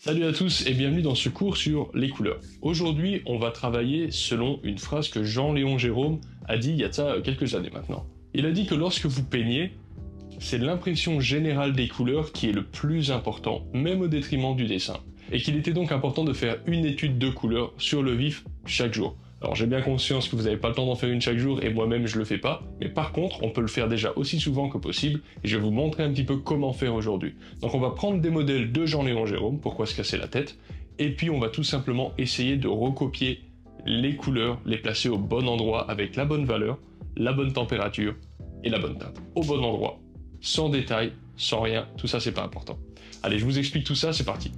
Salut à tous et bienvenue dans ce cours sur les couleurs. Aujourd'hui, on va travailler selon une phrase que Jean-Léon Jérôme a dit il y a euh, quelques années maintenant. Il a dit que lorsque vous peignez, c'est l'impression générale des couleurs qui est le plus important, même au détriment du dessin, et qu'il était donc important de faire une étude de couleurs sur le vif chaque jour. Alors j'ai bien conscience que vous n'avez pas le temps d'en faire une chaque jour et moi-même je le fais pas, mais par contre on peut le faire déjà aussi souvent que possible et je vais vous montrer un petit peu comment faire aujourd'hui. Donc on va prendre des modèles de Jean-Léon Jérôme, pourquoi se casser la tête, et puis on va tout simplement essayer de recopier les couleurs, les placer au bon endroit avec la bonne valeur, la bonne température et la bonne teinte. Au bon endroit, sans détail, sans rien, tout ça c'est pas important. Allez je vous explique tout ça, c'est parti.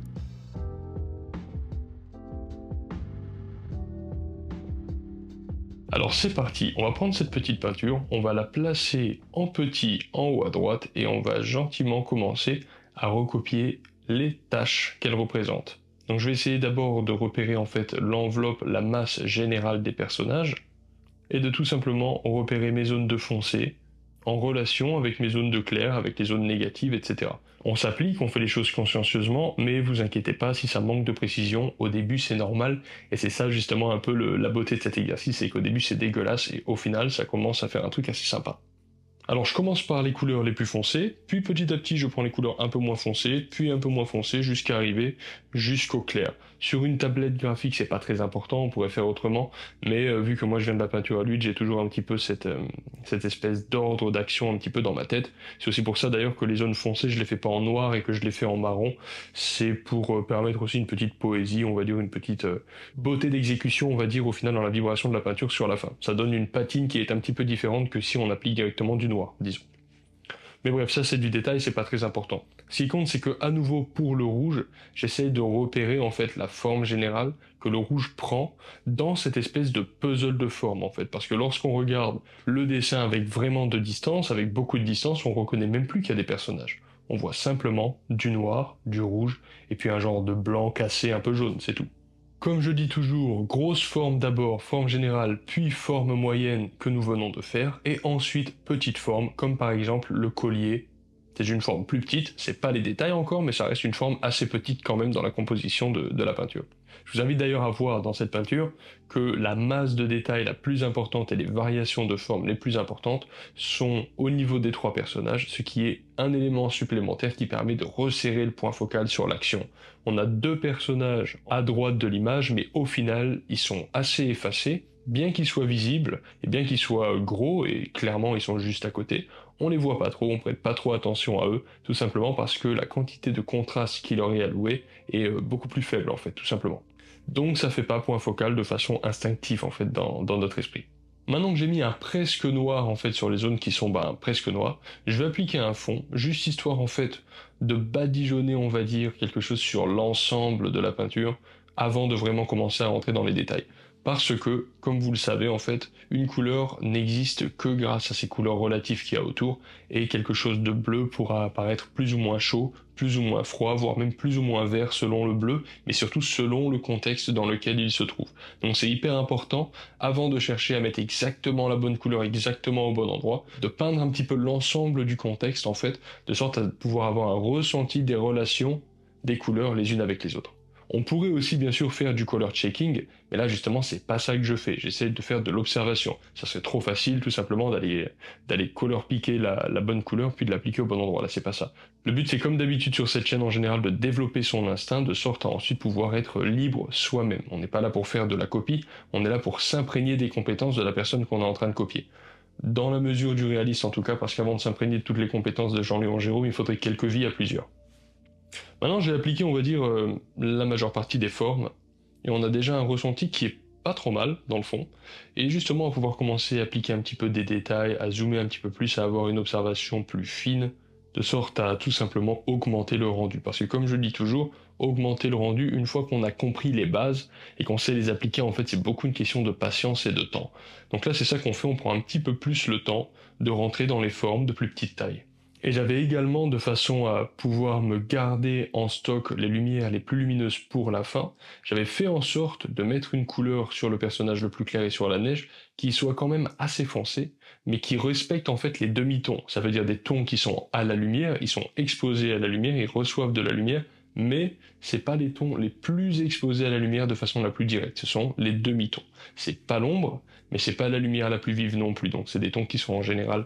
Alors c'est parti, on va prendre cette petite peinture, on va la placer en petit en haut à droite et on va gentiment commencer à recopier les tâches qu'elle représente. Donc je vais essayer d'abord de repérer en fait l'enveloppe, la masse générale des personnages et de tout simplement repérer mes zones de foncé, en relation avec mes zones de clair, avec les zones négatives, etc. On s'applique, on fait les choses consciencieusement, mais vous inquiétez pas si ça manque de précision, au début c'est normal, et c'est ça justement un peu la beauté de cet exercice, c'est qu'au début c'est dégueulasse, et au final ça commence à faire un truc assez sympa. Alors je commence par les couleurs les plus foncées, puis petit à petit je prends les couleurs un peu moins foncées, puis un peu moins foncées jusqu'à arriver jusqu'au clair. Sur une tablette graphique c'est pas très important, on pourrait faire autrement, mais euh, vu que moi je viens de la peinture à l'huile, j'ai toujours un petit peu cette, euh, cette espèce d'ordre d'action un petit peu dans ma tête. C'est aussi pour ça d'ailleurs que les zones foncées je les fais pas en noir et que je les fais en marron, c'est pour euh, permettre aussi une petite poésie, on va dire une petite beauté d'exécution on va dire au final dans la vibration de la peinture sur la fin. Ça donne une patine qui est un petit peu différente que si on applique directement du noir disons. Mais bref, ça c'est du détail, c'est pas très important. Ce qui compte, c'est que à nouveau pour le rouge, j'essaie de repérer en fait la forme générale que le rouge prend dans cette espèce de puzzle de forme en fait. Parce que lorsqu'on regarde le dessin avec vraiment de distance, avec beaucoup de distance, on reconnaît même plus qu'il y a des personnages. On voit simplement du noir, du rouge, et puis un genre de blanc cassé un peu jaune, c'est tout. Comme je dis toujours, grosse forme d'abord, forme générale, puis forme moyenne que nous venons de faire, et ensuite petite forme, comme par exemple le collier. C'est une forme plus petite, c'est pas les détails encore, mais ça reste une forme assez petite quand même dans la composition de, de la peinture. Je vous invite d'ailleurs à voir dans cette peinture que la masse de détails la plus importante et les variations de forme les plus importantes sont au niveau des trois personnages, ce qui est un élément supplémentaire qui permet de resserrer le point focal sur l'action. On a deux personnages à droite de l'image, mais au final, ils sont assez effacés. Bien qu'ils soient visibles, et bien qu'ils soient gros, et clairement ils sont juste à côté, on les voit pas trop, on prête pas trop attention à eux, tout simplement parce que la quantité de contraste qu'il leur est allouée euh, est beaucoup plus faible en fait, tout simplement. Donc ça fait pas point focal de façon instinctive en fait dans, dans notre esprit. Maintenant que j'ai mis un presque noir en fait sur les zones qui sont ben, presque noires, je vais appliquer un fond, juste histoire en fait de badigeonner on va dire quelque chose sur l'ensemble de la peinture avant de vraiment commencer à rentrer dans les détails parce que, comme vous le savez en fait, une couleur n'existe que grâce à ses couleurs relatives qu'il y a autour, et quelque chose de bleu pourra apparaître plus ou moins chaud, plus ou moins froid, voire même plus ou moins vert selon le bleu, mais surtout selon le contexte dans lequel il se trouve. Donc c'est hyper important, avant de chercher à mettre exactement la bonne couleur exactement au bon endroit, de peindre un petit peu l'ensemble du contexte en fait, de sorte à pouvoir avoir un ressenti des relations des couleurs les unes avec les autres. On pourrait aussi bien sûr faire du color checking, mais là justement c'est pas ça que je fais, j'essaie de faire de l'observation. Ça serait trop facile tout simplement d'aller d'aller color piquer la, bonne couleur puis de l'appliquer au bon endroit, là c'est pas ça. Le but c'est comme d'habitude sur cette chaîne en général de développer son instinct de sorte à ensuite pouvoir être libre soi-même. On n'est pas là pour faire de la copie, on est là pour s'imprégner des compétences de la personne qu'on est en train de copier dans la mesure du réaliste en tout cas, parce qu'avant de s'imprégner de toutes les compétences de Jean-Léon Géraud, il faudrait quelques vies à plusieurs. Maintenant, j'ai appliqué, on va dire, euh, la majeure partie des formes, et on a déjà un ressenti qui est pas trop mal, dans le fond, et justement à pouvoir commencer à appliquer un petit peu des détails, à zoomer un petit peu plus, à avoir une observation plus fine, de sorte à tout simplement augmenter le rendu. Parce que comme je le dis toujours, augmenter le rendu une fois qu'on a compris les bases et qu'on sait les appliquer, en fait c'est beaucoup une question de patience et de temps. Donc là c'est ça qu'on fait, on prend un petit peu plus le temps de rentrer dans les formes de plus petite taille. Et j'avais également, de façon à pouvoir me garder en stock les lumières les plus lumineuses pour la fin, j'avais fait en sorte de mettre une couleur sur le personnage le plus clair et sur la neige qui soit quand même assez foncée, mais qui respecte en fait les demi-tons. Ça veut dire des tons qui sont à la lumière, ils sont exposés à la lumière, ils reçoivent de la lumière, mais c'est pas les tons les plus exposés à la lumière de façon la plus directe, ce sont les demi-tons. C'est pas l'ombre, mais c'est pas la lumière la plus vive non plus, donc c'est des tons qui sont en général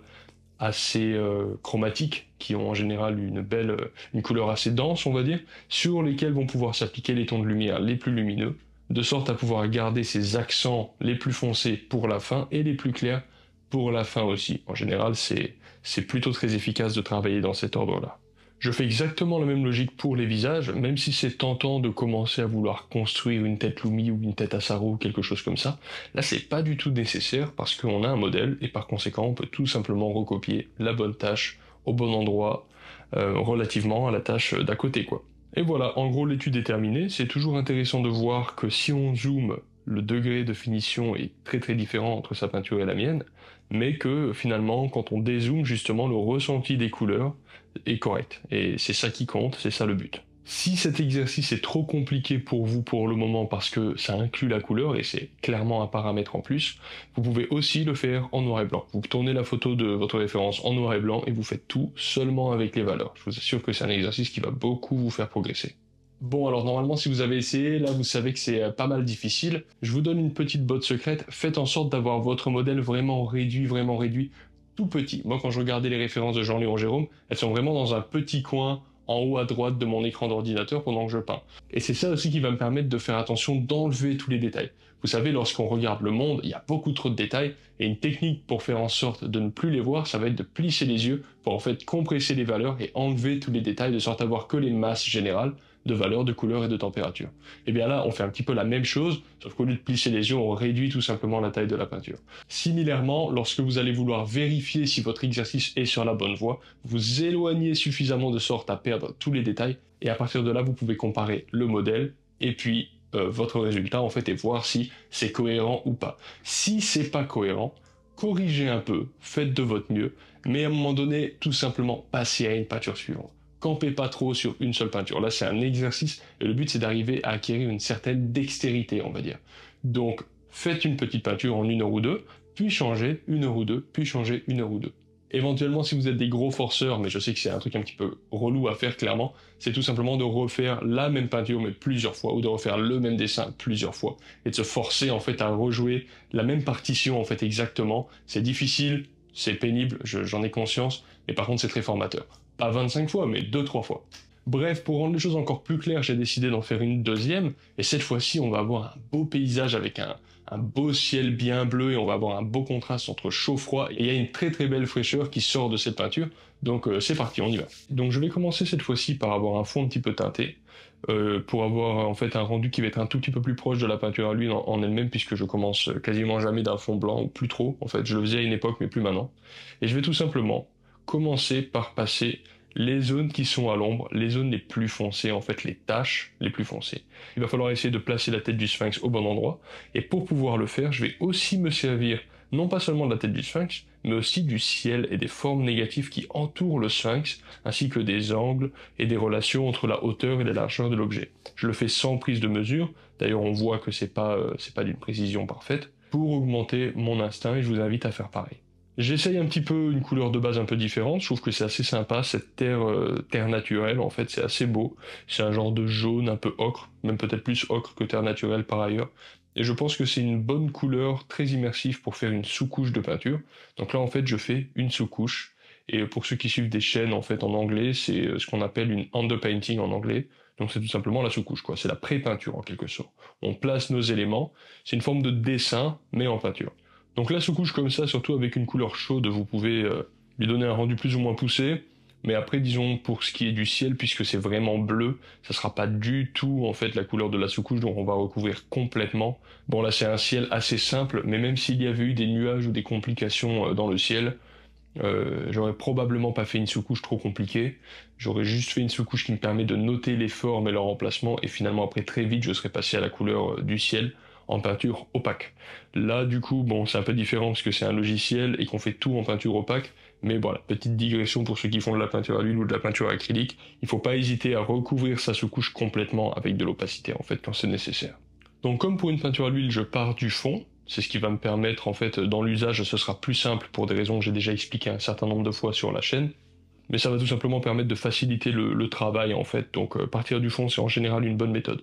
assez euh, chromatiques, qui ont en général une belle, une couleur assez dense, on va dire, sur lesquelles vont pouvoir s'appliquer les tons de lumière les plus lumineux, de sorte à pouvoir garder ces accents les plus foncés pour la fin et les plus clairs pour la fin aussi. En général, c'est plutôt très efficace de travailler dans cet ordre-là. Je fais exactement la même logique pour les visages, même si c'est tentant de commencer à vouloir construire une tête Lumi ou une tête Asaro ou quelque chose comme ça. Là, c'est pas du tout nécessaire parce qu'on a un modèle et par conséquent, on peut tout simplement recopier la bonne tâche au bon endroit euh, relativement à la tâche d'à côté, quoi. Et voilà, en gros, l'étude est terminée. C'est toujours intéressant de voir que si on zoome le degré de finition est très très différent entre sa peinture et la mienne, mais que finalement, quand on dézoome, justement, le ressenti des couleurs est correct. Et c'est ça qui compte, c'est ça le but. Si cet exercice est trop compliqué pour vous pour le moment parce que ça inclut la couleur et c'est clairement un paramètre en plus, vous pouvez aussi le faire en noir et blanc. Vous tournez la photo de votre référence en noir et blanc et vous faites tout seulement avec les valeurs. Je vous assure que c'est un exercice qui va beaucoup vous faire progresser. Bon, alors normalement, si vous avez essayé, là, vous savez que c'est euh, pas mal difficile. Je vous donne une petite botte secrète. Faites en sorte d'avoir votre modèle vraiment réduit, vraiment réduit, tout petit. Moi, quand je regardais les références de Jean-Léon Jérôme, elles sont vraiment dans un petit coin en haut à droite de mon écran d'ordinateur pendant que je peins. Et c'est ça aussi qui va me permettre de faire attention d'enlever tous les détails. Vous savez, lorsqu'on regarde le monde, il y a beaucoup trop de détails, et une technique pour faire en sorte de ne plus les voir, ça va être de plisser les yeux pour en fait compresser les valeurs et enlever tous les détails de sorte à avoir que les masses générales, de valeur, de couleur et de température. Et eh bien là, on fait un petit peu la même chose, sauf qu'au lieu de plisser les yeux, on réduit tout simplement la taille de la peinture. Similairement, lorsque vous allez vouloir vérifier si votre exercice est sur la bonne voie, vous éloignez suffisamment de sorte à perdre tous les détails, et à partir de là, vous pouvez comparer le modèle et puis euh, votre résultat en fait et voir si c'est cohérent ou pas. Si c'est pas cohérent, corrigez un peu, faites de votre mieux, mais à un moment donné, tout simplement passez à une peinture suivante campez pas trop sur une seule peinture. Là, c'est un exercice et le but, c'est d'arriver à acquérir une certaine dextérité, on va dire. Donc, faites une petite peinture en une heure ou deux, puis changez une heure ou deux, puis changez une heure ou deux. Éventuellement, si vous êtes des gros forceurs, mais je sais que c'est un truc un petit peu relou à faire clairement, c'est tout simplement de refaire la même peinture mais plusieurs fois, ou de refaire le même dessin plusieurs fois, et de se forcer en fait à rejouer la même partition en fait exactement. C'est difficile, c'est pénible, j'en ai conscience, mais par contre c'est très formateur pas 25 fois, mais 2-3 fois. Bref, pour rendre les choses encore plus claires, j'ai décidé d'en faire une deuxième, et cette fois-ci, on va avoir un beau paysage avec un, beau ciel bien bleu, et on va avoir un beau contraste entre chaud-froid, et il y a une très très belle fraîcheur qui sort de cette peinture, donc euh, c'est parti, on y va. Donc je vais commencer cette fois-ci par avoir un fond un petit peu teinté, euh, pour avoir en fait un rendu qui va être un tout petit peu plus proche de la peinture à lui en, en elle-même, puisque je commence quasiment jamais d'un fond blanc, ou plus trop, en fait, je le faisais à une époque, mais plus maintenant. Et je vais tout simplement commencer par passer les zones qui sont à l'ombre, les zones les plus foncées, en fait les taches les plus foncées. Il va falloir essayer de placer la tête du sphinx au bon endroit, et pour pouvoir le faire, je vais aussi me servir non pas seulement de la tête du sphinx, mais aussi du ciel et des formes négatives qui entourent le sphinx, ainsi que des angles et des relations entre la hauteur et la largeur de l'objet. Je le fais sans prise de mesure, d'ailleurs on voit que c'est pas, euh, pas d'une précision parfaite, pour augmenter mon instinct, et je vous invite à faire pareil. J'essaye un petit peu une couleur de base un peu différente, je trouve que c'est assez sympa, cette terre, euh, terre naturelle en fait, c'est assez beau, c'est un genre de jaune un peu ocre, même peut-être plus ocre que terre naturelle par ailleurs, et je pense que c'est une bonne couleur très immersive pour faire une sous-couche de peinture, donc là en fait je fais une sous-couche, et pour ceux qui suivent des chaînes en fait en anglais, c'est euh, ce qu'on appelle une underpainting en anglais, donc c'est tout simplement la sous-couche, quoi, c'est la pré-peinture en quelque sorte. On place nos éléments, c'est une forme de dessin, mais en peinture. Donc la sous-couche comme ça, surtout avec une couleur chaude, vous pouvez euh, lui donner un rendu plus ou moins poussé. Mais après, disons, pour ce qui est du ciel, puisque c'est vraiment bleu, ça sera pas du tout, en fait, la couleur de la sous-couche, donc on va recouvrir complètement. Bon, là, c'est un ciel assez simple, mais même s'il y avait eu des nuages ou des complications euh, dans le ciel, euh, j'aurais probablement pas fait une sous-couche trop compliquée. J'aurais juste fait une sous-couche qui me permet de noter les formes et leur emplacement, et finalement, après, très vite, je serais passé à la couleur du ciel, en peinture opaque. Là, du coup, bon, c'est un peu différent parce que c'est un logiciel et qu'on fait tout en peinture opaque. Mais voilà, petite digression pour ceux qui font de la peinture à l'huile ou de la peinture acrylique. Il faut pas hésiter à recouvrir sa sous-couche complètement avec de l'opacité, en fait, quand c'est nécessaire. Donc, comme pour une peinture à l'huile, je pars du fond. C'est ce qui va me permettre, en fait, dans l'usage, ce sera plus simple pour des raisons que j'ai déjà expliquées un certain nombre de fois sur la chaîne mais ça va tout simplement permettre de faciliter le, travail en fait. Donc euh, partir du fond, c'est en général une bonne méthode.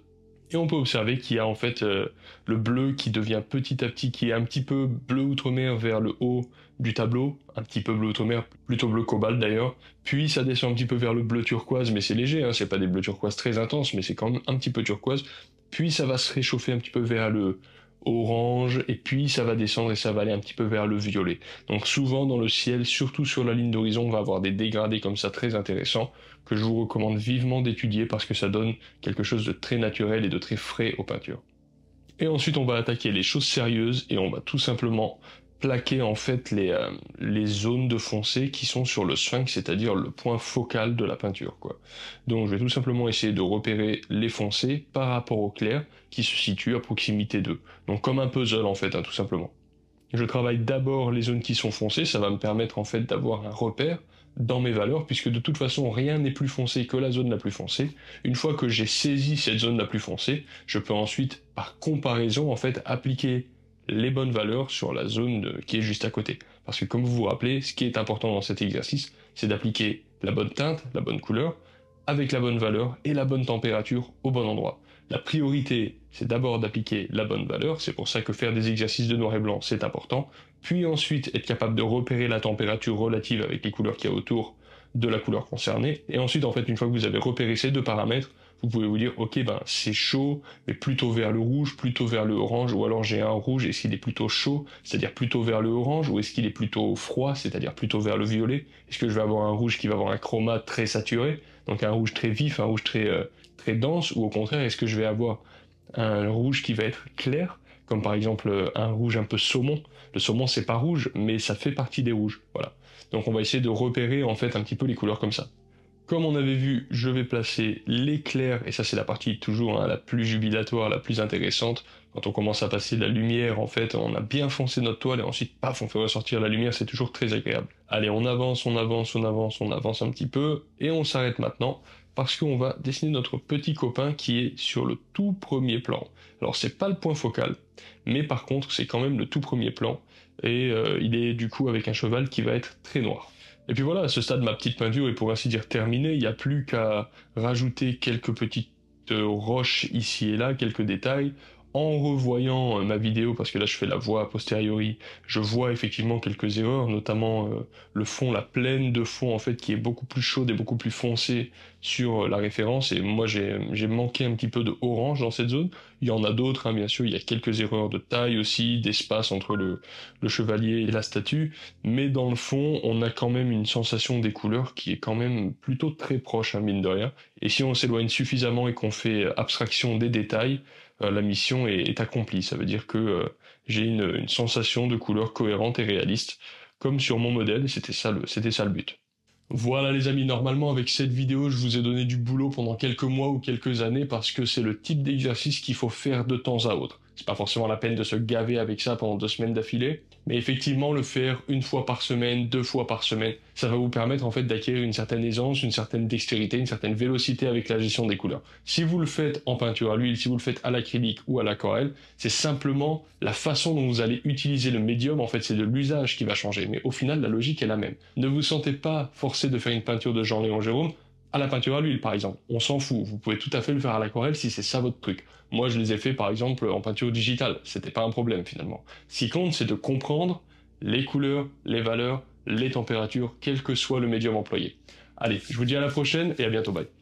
Et on peut observer qu'il y a en fait euh, le bleu qui devient petit à petit, qui est un petit peu bleu outre-mer vers le haut du tableau, un petit peu bleu outre-mer, plutôt bleu cobalt d'ailleurs. Puis ça descend un petit peu vers le bleu turquoise, mais c'est léger, hein, c'est pas des bleus turquoise très intenses, mais c'est quand même un petit peu turquoise. Puis ça va se réchauffer un petit peu vers le orange, et puis ça va descendre et ça va aller un petit peu vers le violet. Donc souvent dans le ciel, surtout sur la ligne d'horizon, on va avoir des dégradés comme ça très intéressants que je vous recommande vivement d'étudier parce que ça donne quelque chose de très naturel et de très frais aux peintures. Et ensuite, on va attaquer les choses sérieuses et on va tout simplement plaquer en fait les, euh, zones de foncé qui sont sur le sphinx, c'est-à-dire le point focal de la peinture. Donc je vais tout simplement essayer de repérer les foncés par rapport au clair qui se situe à proximité d'eux. Donc comme un puzzle en fait, hein, tout simplement. Je travaille d'abord les zones qui sont foncées, ça va me permettre en fait d'avoir un repère dans mes valeurs, puisque de toute façon rien n'est plus foncé que la zone la plus foncée. Une fois que j'ai saisi cette zone la plus foncée, je peux ensuite, par comparaison, en fait, appliquer les bonnes valeurs sur la zone qui est juste à côté. Parce que comme vous vous rappelez, ce qui est important dans cet exercice, c'est d'appliquer la bonne teinte, la bonne couleur, avec la bonne valeur et la bonne température au bon endroit. La priorité, c'est d'abord d'appliquer la bonne valeur, c'est pour ça que faire des exercices de noir et blanc, c'est important, puis ensuite être capable de repérer la température relative avec les couleurs qu'il y a autour de la couleur concernée, et ensuite, en fait, une fois que vous avez repéré ces deux paramètres, vous pouvez vous dire, ok, ben c'est chaud, mais plutôt vers le rouge, plutôt vers le orange, ou alors j'ai un rouge, est-ce qu'il est plutôt chaud, c'est-à-dire plutôt vers le orange, ou est-ce qu'il est plutôt froid, c'est-à-dire plutôt vers le violet, est-ce que je vais avoir un rouge qui va avoir un chroma très saturé, donc un rouge très vif, un rouge très... Euh, très dense ou au contraire est-ce que je vais avoir un rouge qui va être clair, comme par exemple euh, un rouge un peu saumon. Le saumon c'est pas rouge, mais ça fait partie des rouges, voilà. Donc on va essayer de repérer en fait un petit peu les couleurs comme ça. Comme on avait vu, je vais placer l'éclair et ça c'est la partie toujours hein, la plus jubilatoire, la plus intéressante. Quand on commence à passer de la lumière, en fait, on a bien foncé notre toile et ensuite, paf, on fait ressortir la lumière, c'est toujours très agréable. Allez, on avance, on avance, on avance, on avance un petit peu, et on s'arrête maintenant parce qu'on va dessiner notre petit copain qui est sur le tout premier plan. Alors c'est pas le point focal, mais par contre c'est quand même le tout premier plan et euh, il est du coup avec un cheval qui va être très noir. Et puis voilà, à ce stade ma petite peinture est pour ainsi dire terminée, il n'y a plus qu'à rajouter quelques petites euh, roches ici et là, quelques détails, en revoyant euh, ma vidéo, parce que là je fais la voix a posteriori, je vois effectivement quelques erreurs, notamment euh, le fond, la plaine de fond en fait qui est beaucoup plus chaude et beaucoup plus foncée sur euh, la référence. Et moi j'ai manqué un petit peu de orange dans cette zone. Il y en a d'autres, hein, bien sûr, il y a quelques erreurs de taille aussi, d'espace entre le, chevalier et la statue, mais dans le fond on a quand même une sensation des couleurs qui est quand même plutôt très proche, à hein, mine de rien. Et si on s'éloigne suffisamment et qu'on fait abstraction des détails, euh, la mission est, accomplie. Ça veut dire que euh, j'ai une, sensation de couleur cohérente et réaliste, comme sur mon modèle, c'était c'était ça le but. Voilà les amis, normalement avec cette vidéo je vous ai donné du boulot pendant quelques mois ou quelques années parce que c'est le type d'exercice qu'il faut faire de temps à autre c'est pas forcément la peine de se gaver avec ça pendant deux semaines d'affilée, mais effectivement le faire une fois par semaine, deux fois par semaine, ça va vous permettre en fait d'acquérir une certaine aisance, une certaine dextérité, une certaine vélocité avec la gestion des couleurs. Si vous le faites en peinture à l'huile, si vous le faites à l'acrylique ou à l'aquarelle, c'est simplement la façon dont vous allez utiliser le médium, en fait c'est de l'usage qui va changer, mais au final la logique est la même. Ne vous sentez pas forcé de faire une peinture de Jean-Léon Jérôme, à la peinture à l'huile, par exemple. On s'en fout. Vous pouvez tout à fait le faire à l'aquarelle si c'est ça votre truc. Moi, je les ai fait, par exemple, en peinture digitale. C'était pas un problème, finalement. Ce qui compte, c'est de comprendre les couleurs, les valeurs, les températures, quel que soit le médium employé. Allez, je vous dis à la prochaine et à bientôt. Bye.